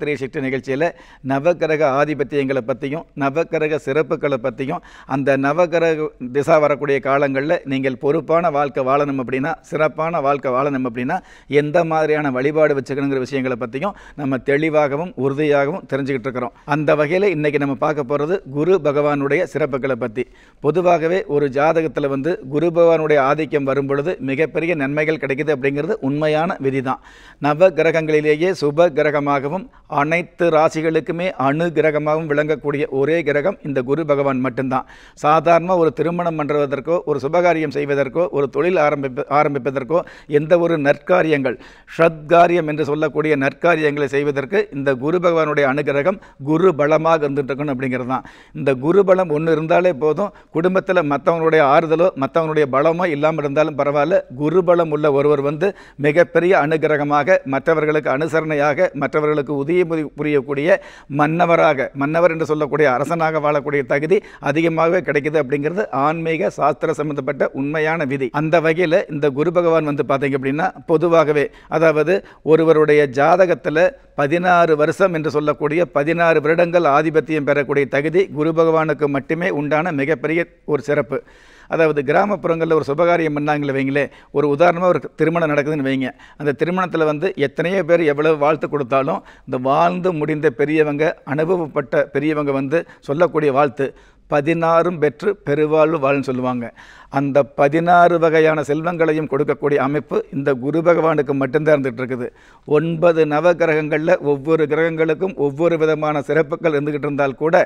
three சக்தி நிகழ்ச்சியில் நவகிரக ஆதிபத்தியங்களை பற்றியும் நவகிரக சிறப்புகளை பற்றியும் அந்த நவகிரக திசா வரக்கூடிய காலங்களில் நீங்கள் பொறுப்பான வாழ்க்கை வாழணும் அப்படின்னா சிறப்பான வாழ்க்கை வாழணும் அப்படின்னா எந்த மாதிரியான வழிபாடு வச்சுக்கணுங்கிற விஷயங்களை பற்றியும் நம்ம தெளிவாகவும் உறுதியாகவும் தெரிஞ்சுக்கிட்டு இருக்கிறோம் அந்த வகையில் இன்றைக்கி நம்ம பார்க்க போகிறது குரு பகவானுடைய சிறப்புகளை பற்றி பொதுவாகவே ஒரு ஜாதகத்தில் வந்து குரு பகவானுடைய ஆதிக்கம் வரும் பொழுது மிகப்பெரிய நன்மைகள் கிடைக்குது அப்படிங்கிறது உண்மையான விதி தான் நவ கிரகங்களிலேயே சுப கிரகமாக கிரகமாகவும் அனைத்து ராசிகளுக்குமே அணு கிரகமாகவும் விளங்கக்கூடிய ஒரே கிரகம் இந்த குரு பகவான் மட்டும்தான் சாதாரண ஒரு திருமணம் பண்ணுவதற்கோ ஒரு சுபகாரியம் செய்வதற்கோ ஒரு தொழில் ஆரம்பிப்ப ஆரம்பிப்பதற்கோ எந்த ஒரு நற்காரியங்கள் ஷத்காரியம் என்று சொல்லக்கூடிய நற்காரியங்களை செய்வதற்கு இந்த குரு பகவானுடைய அனுகிரகம் குரு பலமாக இருந்துட்டு இருக்கணும் அப்படிங்கிறது தான் இந்த குரு பலம் ஒன்று இருந்தாலே போதும் குடும்பத்தில் மற்றவனுடைய ஆறுதலோ மற்றவனுடைய பலமோ இல்லாமல் இருந்தாலும் பரவாயில்ல குரு பலம் உள்ள ஒருவர் வந்து மிகப்பெரிய அனுகிரகமாக மற்றவர்களுக்கு அனுசரணையாக மற்றவர்கள் அவர்களுக்கு உதவி புரியக்கூடிய மன்னவராக மன்னவர் என்று சொல்லக்கூடிய அரசனாக வாழக்கூடிய தகுதி அதிகமாகவே கிடைக்குது அப்படிங்கிறது ஆன்மீக சாஸ்திர சம்பந்தப்பட்ட உண்மையான விதி அந்த வகையில் இந்த குரு பகவான் வந்து பார்த்தீங்க அப்படின்னா பொதுவாகவே அதாவது ஒருவருடைய ஜாதகத்தில் பதினாறு வருஷம் என்று சொல்லக்கூடிய பதினாறு வருடங்கள் ஆதிபத்தியம் பெறக்கூடிய தகுதி குரு பகவானுக்கு மட்டுமே உண்டான மிகப்பெரிய ஒரு சிறப்பு அதாவது கிராமப்புறங்களில் ஒரு சுபகாரியம் பண்ணாங்களே வைங்களே ஒரு உதாரணமாக ஒரு திருமணம் நடக்குதுன்னு வைங்க அந்த திருமணத்தில் வந்து எத்தனையோ பேர் எவ்வளவு வாழ்த்து கொடுத்தாலும் இந்த வாழ்ந்து முடிந்த பெரியவங்க அனுபவப்பட்ட பெரியவங்க வந்து சொல்லக்கூடிய வாழ்த்து பதினாறும் பெற்று பெருவாழ்வு வாழ்ன்னு சொல்லுவாங்க அந்த பதினாறு வகையான செல்வங்களையும் கொடுக்கக்கூடிய அமைப்பு இந்த குரு பகவானுக்கு மட்டும்தான் இருந்துகிட்டு இருக்குது ஒன்பது நவ கிரகங்களில் ஒவ்வொரு கிரகங்களுக்கும் ஒவ்வொரு விதமான சிறப்புகள் இருந்துக்கிட்டு இருந்தால் கூட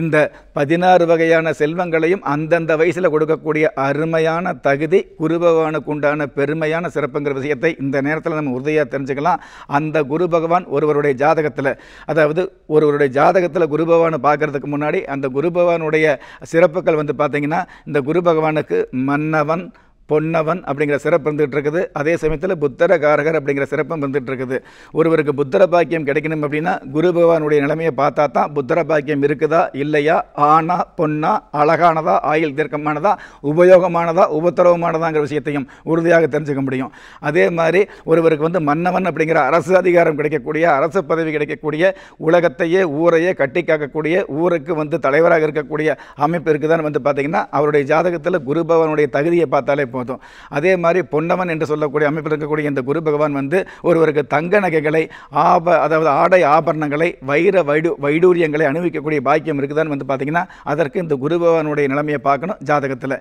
இந்த பதினாறு வகையான செல்வங்களையும் அந்தந்த வயசில் கொடுக்கக்கூடிய அருமையான தகுதி குரு பகவானுக்கு உண்டான பெருமையான சிறப்புங்கிற விஷயத்தை இந்த நேரத்தில் நம்ம உறுதியாக தெரிஞ்சுக்கலாம் அந்த குரு பகவான் ஒருவருடைய ஜாதகத்தில் அதாவது ஒருவருடைய ஜாதகத்தில் குரு பகவானை பார்க்குறதுக்கு முன்னாடி அந்த குரு பகவானுடைய சிறப்புகள் வந்து பார்த்தீங்கன்னா இந்த குரு பகவானுக்கு மன்னவன் பொன்னவன் அப்படிங்கிற சிறப்பு இருந்துகிட்டு இருக்குது அதே சமயத்தில் புத்தர காரகர் அப்படிங்கிற சிறப்பும் இருந்துகிட்டு இருக்குது ஒருவருக்கு புத்தர பாக்கியம் கிடைக்கணும் அப்படின்னா குரு பகவானுடைய நிலைமையை பார்த்தா தான் புத்தர பாக்கியம் இருக்குதா இல்லையா ஆனா பொன்னா அழகானதா ஆயில் தீர்க்கமானதா உபயோகமானதா உபத்திரவமானதாங்கிற விஷயத்தையும் உறுதியாக தெரிஞ்சுக்க முடியும் அதே மாதிரி ஒருவருக்கு வந்து மன்னவன் அப்படிங்கிற அரசு அதிகாரம் கிடைக்கக்கூடிய அரசு பதவி கிடைக்கக்கூடிய உலகத்தையே ஊரையே கட்டி காக்கக்கூடிய ஊருக்கு வந்து தலைவராக இருக்கக்கூடிய அமைப்பு இருக்குதான்னு வந்து பார்த்தீங்கன்னா அவருடைய ஜாதகத்தில் குரு பகவானுடைய தகுதியை பார்த்தாலே போதும் போதும் அதே மாதிரி பொன்னவன் என்று சொல்லக்கூடிய அமைப்பில் இருக்கக்கூடிய இந்த குரு பகவான் வந்து ஒருவருக்கு தங்க நகைகளை ஆப அதாவது ஆடை ஆபரணங்களை வைர வைடு வைடூரியங்களை அணிவிக்கக்கூடிய பாக்கியம் இருக்குதான்னு வந்து பார்த்திங்கன்னா அதற்கு இந்த குரு பகவானுடைய நிலைமையை பார்க்கணும் ஜாதகத்தில்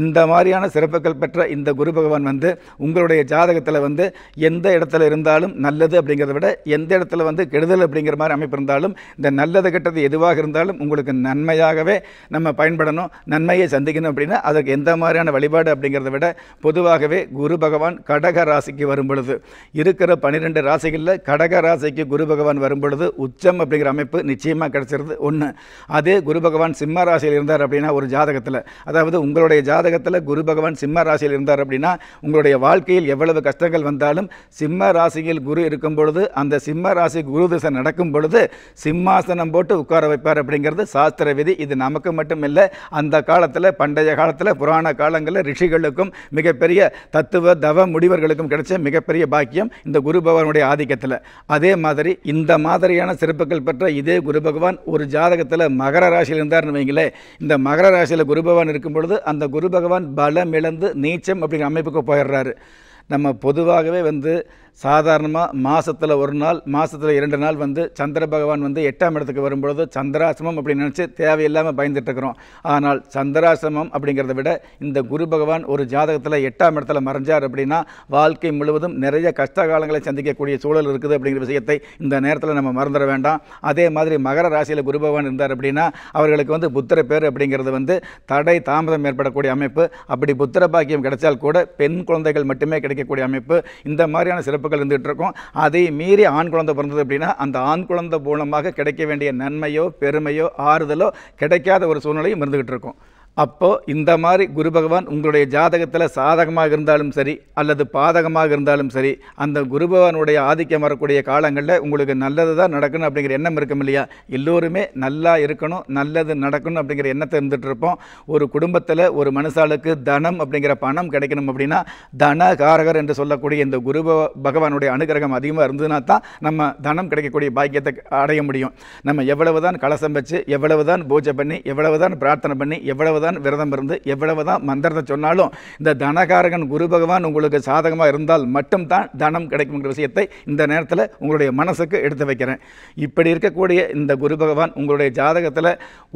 இந்த மாதிரியான சிறப்புகள் பெற்ற இந்த குரு பகவான் வந்து உங்களுடைய ஜாதகத்தில் வந்து எந்த இடத்துல இருந்தாலும் நல்லது அப்படிங்கிறத விட எந்த இடத்துல வந்து கெடுதல் அப்படிங்கிற மாதிரி அமைப்பு இருந்தாலும் இந்த நல்லது கெட்டது எதுவாக இருந்தாலும் உங்களுக்கு நன்மையாகவே நம்ம பயன்படணும் நன்மையை சந்திக்கணும் அப்படின்னா அதற்கு எந்த மாதிரியான வழிபாடு அப்படிங்கிறத விட விட பொதுவாகவே குரு பகவான் கடக ராசிக்கு வரும் பொழுது இருக்கிற பன்னிரெண்டு ராசிகளில் கடக ராசிக்கு குரு பகவான் வரும் பொழுது உச்சம் அப்படிங்கிற அமைப்பு நிச்சயமாக கிடைச்சிருது ஒன்று அதே குரு பகவான் சிம்ம ராசியில் இருந்தார் அப்படின்னா ஒரு ஜாதகத்தில் அதாவது உங்களுடைய ஜாதகத்தில் குரு பகவான் சிம்ம ராசியில் இருந்தார் அப்படின்னா உங்களுடைய வாழ்க்கையில் எவ்வளவு கஷ்டங்கள் வந்தாலும் சிம்ம ராசியில் குரு இருக்கும் பொழுது அந்த சிம்ம ராசி குரு திசை நடக்கும் பொழுது சிம்மாசனம் போட்டு உட்கார வைப்பார் அப்படிங்கிறது சாஸ்திர விதி இது நமக்கு மட்டும் இல்லை அந்த காலத்தில் பண்டைய காலத்தில் புராண காலங்களில் ரிஷிகளுக்கும் பக்தர்களுக்கும் மிகப்பெரிய தத்துவ தவ முடிவர்களுக்கும் கிடைச்ச மிகப்பெரிய பாக்கியம் இந்த குரு பகவானுடைய ஆதிக்கத்தில் அதே மாதிரி இந்த மாதிரியான சிறப்புகள் பெற்ற இதே குரு பகவான் ஒரு ஜாதகத்தில் மகர ராசியில் இருந்தார்னு வைங்களேன் இந்த மகர ராசியில் குரு பகவான் இருக்கும் பொழுது அந்த குரு பகவான் பலம் இழந்து நீச்சம் அப்படிங்கிற அமைப்புக்கு போயிடுறாரு நம்ம பொதுவாகவே வந்து சாதாரணமாக மாதத்தில் ஒரு நாள் மாதத்தில் இரண்டு நாள் வந்து சந்திர பகவான் வந்து எட்டாம் இடத்துக்கு வரும்பொழுது சந்திராசிரமம் அப்படின்னு நினச்சி தேவையில்லாமல் பயந்துட்டுருக்குறோம் ஆனால் சந்திராசிரமம் அப்படிங்கிறத விட இந்த குரு பகவான் ஒரு ஜாதகத்தில் எட்டாம் இடத்துல மறைஞ்சார் அப்படின்னா வாழ்க்கை முழுவதும் நிறைய கஷ்ட காலங்களை சந்திக்கக்கூடிய சூழல் இருக்குது அப்படிங்கிற விஷயத்தை இந்த நேரத்தில் நம்ம மறந்துட வேண்டாம் அதே மாதிரி மகர ராசியில் குரு பகவான் இருந்தார் அப்படின்னா அவர்களுக்கு வந்து புத்திர பேர் அப்படிங்கிறது வந்து தடை தாமதம் ஏற்படக்கூடிய அமைப்பு அப்படி புத்திர பாக்கியம் கிடைச்சால் கூட பெண் குழந்தைகள் மட்டுமே கிடைக்கக்கூடிய அமைப்பு இந்த மாதிரியான சிறப்பு எதிர்பார்ப்புகள் இருந்துகிட்டு இருக்கும் அதை மீறி ஆண் குழந்தை பிறந்தது அப்படின்னா அந்த ஆண் குழந்தை மூலமாக கிடைக்க வேண்டிய நன்மையோ பெருமையோ ஆறுதலோ கிடைக்காத ஒரு சூழ்நிலையும் இருந்துகிட்டு இருக்கும் அப்போது இந்த மாதிரி குரு பகவான் உங்களுடைய ஜாதகத்தில் சாதகமாக இருந்தாலும் சரி அல்லது பாதகமாக இருந்தாலும் சரி அந்த குரு பகவானுடைய ஆதிக்கம் வரக்கூடிய காலங்களில் உங்களுக்கு நல்லது தான் நடக்கணும் அப்படிங்கிற எண்ணம் இருக்கும் இல்லையா எல்லோருமே நல்லா இருக்கணும் நல்லது நடக்கணும் அப்படிங்கிற எண்ணத்தை இருந்துகிட்ருப்போம் ஒரு குடும்பத்தில் ஒரு மனுஷாளுக்கு தனம் அப்படிங்கிற பணம் கிடைக்கணும் அப்படின்னா தன காரகர் என்று சொல்லக்கூடிய இந்த குரு பகவானுடைய அனுகிரகம் அதிகமாக இருந்ததுனா தான் நம்ம தனம் கிடைக்கக்கூடிய பாக்கியத்தை அடைய முடியும் நம்ம எவ்வளவு தான் கலசம் வச்சு எவ்வளவு தான் பூஜை பண்ணி எவ்வளவு தான் பிரார்த்தனை பண்ணி எவ்வளவு தான் விரதம் இருந்து எவ்வளவுதான் மந்திரத்தை சொன்னாலும் இந்த தனகாரகன் குரு பகவான் உங்களுக்கு சாதகமாக இருந்தால் மட்டும்தான் தனம் கிடைக்குங்கிற விஷயத்தை இந்த நேரத்தில் உங்களுடைய மனசுக்கு எடுத்து வைக்கிறேன் இப்படி இருக்கக்கூடிய இந்த குரு பகவான் உங்களுடைய ஜாதகத்தில்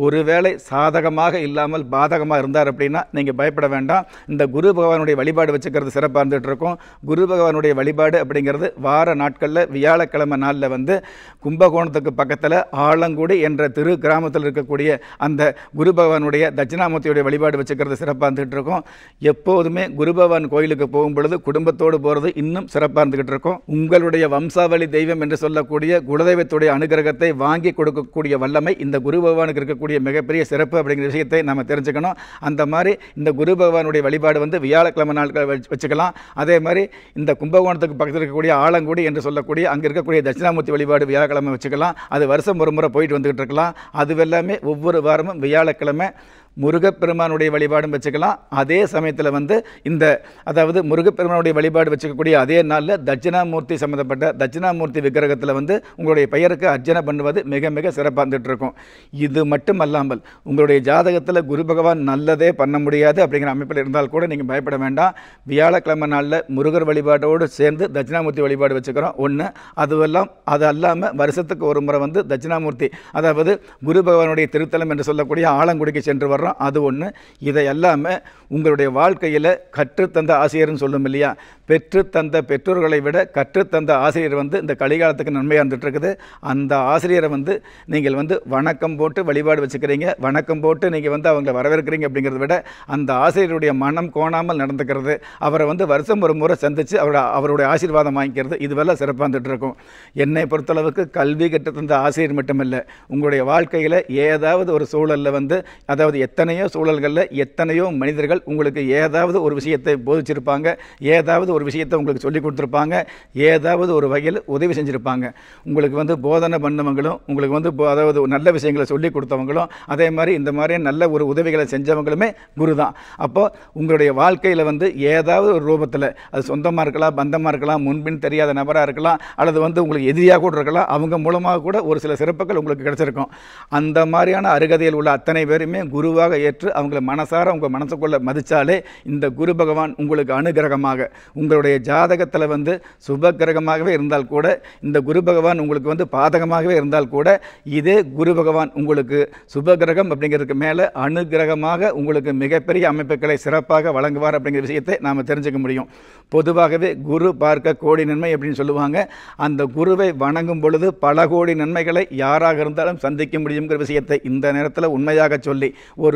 ஒருவேளை சாதகமாக இல்லாமல் பாதகமாக இருந்தார் அப்படின்னா நீங்கள் பயப்பட வேண்டாம் இந்த குரு பகவானுடைய வழிபாடு வச்சுக்கிறது சிறப்பாக இருந்துகிட்டு இருக்கும் குரு பகவானுடைய வழிபாடு அப்படிங்கிறது வார நாட்களில் வியாழக்கிழமை நாளில் வந்து கும்பகோணத்துக்கு பக்கத்தில் ஆலங்குடி என்ற திரு கிராமத்தில் இருக்கக்கூடிய அந்த குரு பகவானுடைய தட்சிணாமூர்த்தி கிருஷ்ணமூர்த்தியுடைய வழிபாடு வச்சுக்கிறது சிறப்பாக இருந்துகிட்டு இருக்கோம் எப்போதுமே குருபவான் கோயிலுக்கு போகும் பொழுது குடும்பத்தோடு போகிறது இன்னும் சிறப்பாக இருந்துகிட்டு இருக்கோம் உங்களுடைய வம்சாவளி தெய்வம் என்று சொல்லக்கூடிய குலதெய்வத்துடைய அனுகிரகத்தை வாங்கி கொடுக்கக்கூடிய வல்லமை இந்த குரு பகவானுக்கு இருக்கக்கூடிய மிகப்பெரிய சிறப்பு அப்படிங்கிற விஷயத்தை நம்ம தெரிஞ்சுக்கணும் அந்த மாதிரி இந்த குரு பகவானுடைய வழிபாடு வந்து வியாழக்கிழமை நாட்கள் வச்சுக்கலாம் அதே மாதிரி இந்த கும்பகோணத்துக்கு பக்கத்தில் இருக்கக்கூடிய ஆலங்குடி என்று சொல்லக்கூடிய அங்கே இருக்கக்கூடிய தட்சிணாமூர்த்தி வழிபாடு வியாழக்கிழமை வச்சுக்கலாம் அது வருஷம் ஒரு முறை போயிட்டு வந்துகிட்டு இருக்கலாம் அது எல்லாமே ஒவ்வொரு வாரமும் வியாழக்கிழமை முருகப்பெருமானுடைய வழிபாடும் வச்சுக்கலாம் அதே சமயத்தில் வந்து இந்த அதாவது முருகப்பெருமானுடைய வழிபாடு வச்சுக்கக்கூடிய அதே நாளில் தட்சிணாமூர்த்தி சம்மந்தப்பட்ட தட்சிணாமூர்த்தி விக்கிரகத்தில் வந்து உங்களுடைய பெயருக்கு அர்ச்சனை பண்ணுவது மிக மிக சிறப்பாக இருந்துகிட்ருக்கும் இது மட்டும் அல்லாமல் உங்களுடைய ஜாதகத்தில் குரு பகவான் நல்லதே பண்ண முடியாது அப்படிங்கிற அமைப்பில் இருந்தால் கூட நீங்கள் பயப்பட வேண்டாம் வியாழக்கிழமை நாளில் முருகர் வழிபாடோடு சேர்ந்து தட்சிணாமூர்த்தி வழிபாடு வச்சுக்கிறோம் ஒன்று அதுவெல்லாம் அது அல்லாமல் வருஷத்துக்கு ஒரு முறை வந்து தட்சிணாமூர்த்தி அதாவது குரு பகவானுடைய திருத்தலம் என்று சொல்லக்கூடிய ஆலங்குடிக்கு சென்று வர்றோம் சொல்கிறோம் அது ஒன்று இதை எல்லாமே உங்களுடைய வாழ்க்கையில் கற்றுத்தந்த ஆசிரியர்னு சொல்லும் இல்லையா பெற்றுத்தந்த பெற்றோர்களை விட கற்றுத்தந்த ஆசிரியர் வந்து இந்த கலிகாலத்துக்கு நன்மையாக இருந்துகிட்ருக்குது அந்த ஆசிரியரை வந்து நீங்கள் வந்து வணக்கம் போட்டு வழிபாடு வச்சுக்கிறீங்க வணக்கம் போட்டு நீங்கள் வந்து அவங்கள வரவேற்கிறீங்க அப்படிங்கிறத விட அந்த ஆசிரியருடைய மனம் கோணாமல் நடந்துக்கிறது அவரை வந்து வருஷம் ஒரு முறை சந்தித்து அவரோட அவருடைய ஆசீர்வாதம் வாங்கிக்கிறது இதுவெல்லாம் சிறப்பாக இருந்துகிட்ருக்கும் இருக்கும் என்னை பொறுத்தளவுக்கு கல்வி கற்றுத்தந்த ஆசிரியர் மட்டுமில்லை உங்களுடைய வாழ்க்கையில் ஏதாவது ஒரு சூழலில் வந்து அதாவது எத்தனையோ சூழல்களில் எத்தனையோ மனிதர்கள் உங்களுக்கு ஏதாவது ஒரு விஷயத்தை போதிச்சிருப்பாங்க ஏதாவது ஒரு விஷயத்தை உங்களுக்கு சொல்லிக் கொடுத்துருப்பாங்க ஏதாவது ஒரு வகையில் உதவி செஞ்சுருப்பாங்க உங்களுக்கு வந்து போதனை பண்ணவங்களும் உங்களுக்கு வந்து அதாவது நல்ல விஷயங்களை சொல்லிக் கொடுத்தவங்களும் அதே மாதிரி இந்த மாதிரி நல்ல ஒரு உதவிகளை செஞ்சவங்களுமே குரு தான் அப்போது உங்களுடைய வாழ்க்கையில் வந்து ஏதாவது ஒரு ரூபத்தில் அது சொந்தமாக இருக்கலாம் பந்தமாக இருக்கலாம் முன்பின் தெரியாத நபராக இருக்கலாம் அல்லது வந்து உங்களுக்கு எதிரியாக கூட இருக்கலாம் அவங்க மூலமாக கூட ஒரு சில சிறப்புகள் உங்களுக்கு கிடச்சிருக்கும் அந்த மாதிரியான அருகதையில் உள்ள அத்தனை பேருமே குருவாக குருவாக ஏற்று அவங்கள மனசார உங்கள் மனசுக்குள்ள மதித்தாலே இந்த குரு பகவான் உங்களுக்கு அனுகிரகமாக உங்களுடைய ஜாதகத்தில் வந்து சுப கிரகமாகவே இருந்தால் கூட இந்த குரு பகவான் உங்களுக்கு வந்து பாதகமாகவே இருந்தால் கூட இதே குரு பகவான் உங்களுக்கு சுப கிரகம் அப்படிங்கிறதுக்கு மேலே அனுகிரகமாக உங்களுக்கு மிகப்பெரிய அமைப்புகளை சிறப்பாக வழங்குவார் அப்படிங்கிற விஷயத்தை நாம் தெரிஞ்சுக்க முடியும் பொதுவாகவே குரு பார்க்க கோடி நன்மை அப்படின்னு சொல்லுவாங்க அந்த குருவை வணங்கும் பொழுது பல கோடி நன்மைகளை யாராக இருந்தாலும் சந்திக்க முடியுங்கிற விஷயத்தை இந்த நேரத்தில் உண்மையாக சொல்லி ஒரு